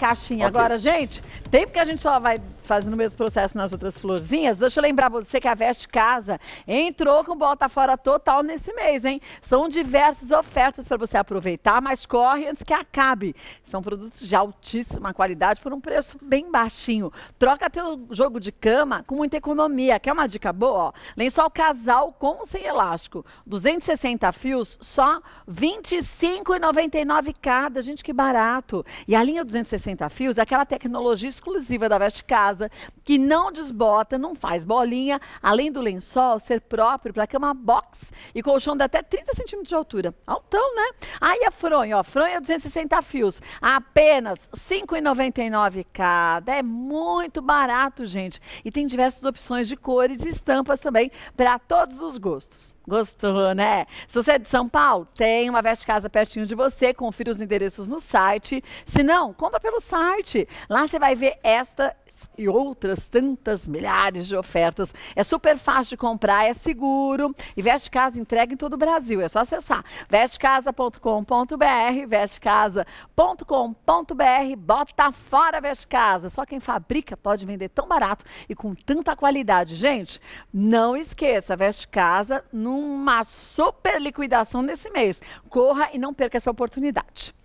caixinha. Okay. Agora, gente, tem porque a gente só vai fazendo o mesmo processo nas outras florzinhas. Deixa eu lembrar você que a Veste Casa entrou com Bota Fora Total nesse mês, hein? São diversas ofertas para você aproveitar, mas corre antes que acabe. São produtos de altíssima qualidade por um preço bem baixinho. Troca teu jogo de cama com muita economia. Quer uma dica boa? lençol casal com ou sem elástico. 260 fios, só R$ 25,99 cada. Gente, que barato. E a linha 260 fios é aquela tecnologia exclusiva da Veste Casa, que não desbota, não faz bolinha, além do lençol ser próprio para cama box e colchão de até 30 centímetros de altura. Altão, né? Aí a fronha, ó, fronha 260 fios, apenas R$ 5,99 cada. É muito barato, gente. E tem diversas opções de cores e estampas também para todos os gostos. Gostou, né? Se você é de São Paulo, tem uma Veste Casa pertinho de você, confira os endereços no site. Se não, compra pelo site. Lá você vai ver esta e outras tantas milhares de ofertas. É super fácil de comprar, é seguro. E Veste Casa entrega em todo o Brasil, é só acessar vestecasa.com.br, vestecasa.com.br, bota fora Veste Casa. Só quem fabrica pode vender tão barato e com tanta qualidade. Gente, não esqueça, Veste Casa numa super liquidação nesse mês. Corra e não perca essa oportunidade.